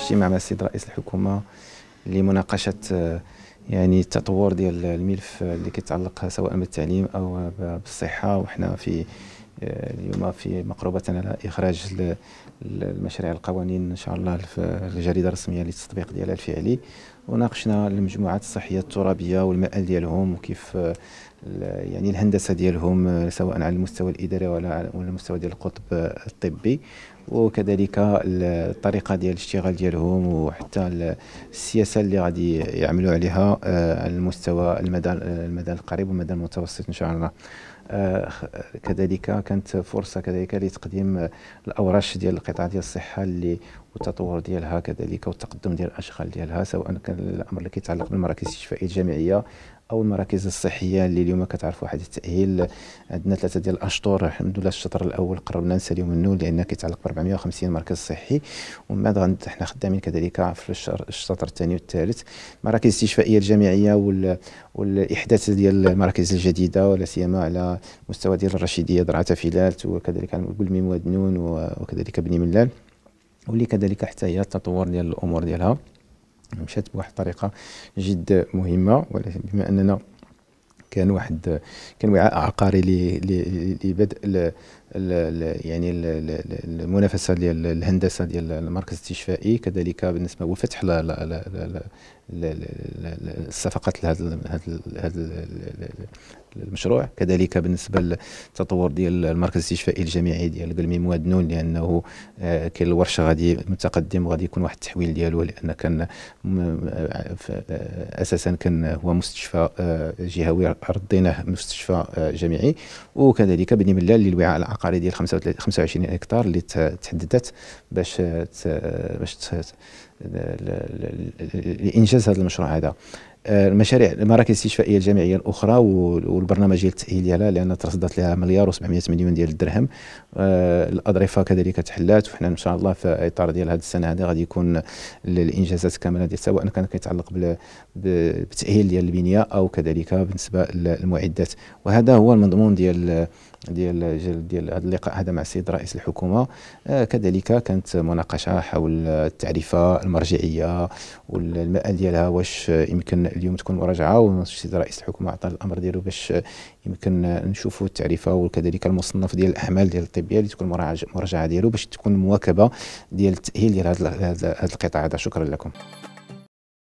اجتماع مع السيد رئيس الحكومه لمناقشه آه، يعني التطور ديال الملف اللي كيتعلق سواء بالتعليم او بالصحه وحنا في آه، اليوم في مقربة على إخراج المشاريع القوانين إن شاء الله الجريدة الرسمية للتطبيق ديالها الفعلي وناقشنا المجموعات الصحيه الترابيه والمآل ديالهم وكيف آه، يعني الهندسه ديالهم آه، سواء على المستوى الاداري ولا على المستوى ديال القطب آه، الطبي وكذلك الطريقه ديال الاشتغال ديالهم وحتى السياسه اللي غادي يعملوا عليها على المستوى المدى المدى القريب والمدى المتوسط ان شاء الله كذلك كانت فرصه كذلك لتقديم الاوراش ديال القطاع ديال الصحه اللي والتطور ديالها كذلك والتقدم ديال الاشغال ديالها سواء كان الامر اللي كيتعلق بالمراكز الاستشفائيه الجامعيه او المراكز الصحيه اللي اليوم كتعرفوا واحد التاهيل عندنا ثلاثه ديال الاشطر الحمد لله الشطر الاول قربنا نساليو منه لان كيتعلق ب 450 مركز صحي ومن بعد حنا خدامين كذلك في الشطر الثاني والثالث مراكز الاستشفائيه الجامعيه وال والاحداث ديال المراكز الجديده ولا سيما على مستوى ديال الرشيديه درعه فيلالت وكذلك على بلميم واد نون وكذلك بني ملال واللي كذلك حتى هي التطور ديال الامور ديالها مشات بواحد الطريقه جد مهمه ولكن بما اننا كان واحد كان وعاء عقاري لبدء ال يعني المنافسه ديال الهندسه ديال المركز الاستشفائي كذلك بالنسبه وفتح الصفقات لهذا المشروع كذلك بالنسبه للتطور ديال المركز الاستشفائي الجامعي ديال قلمي موادنون لانه آه، كاين الورشه غادي متقدم وغادي يكون واحد التحويل ديالو لان كان آه، آه، اساسا كان هو مستشفى جهوي رديناه مستشفى جامعي وكذلك بني ملال للوعاء العقاري العقاري ديال 25 هكتار اللي تحددت باش باش لانجاز هذا المشروع هذا المشاريع المراكز الاستشفائيه الجامعيه الاخرى والبرنامج ديال التاهيل ديالها لان ترصدت لها مليار و700 مليون ديال الدرهم آه، الاضرفه كذلك تحلات وحنا ان شاء الله في اطار ديال هذه السنه هذه غادي يكون الانجازات كامله ديال سواء كان كيتعلق بالتاهيل ديال البنيه او كذلك بالنسبه للمعدات وهذا هو المضمون ديال ديال ديال هذا اللقاء هذا مع السيد رئيس الحكومه آه كذلك كانت مناقشه حول التعريفه المرجعيه والمآل ديالها واش يمكن اليوم تكون مراجعه ونشيط رئيس الحكومه عطى الامر ديالو باش يمكن نشوفوا التعريفه وكذلك المصنف ديال الاعمال ديال الطبيه اللي تكون مراجعه ديالو باش تكون مواكبه ديال التاهيل ديال هذا القطاع هذا شكرا لكم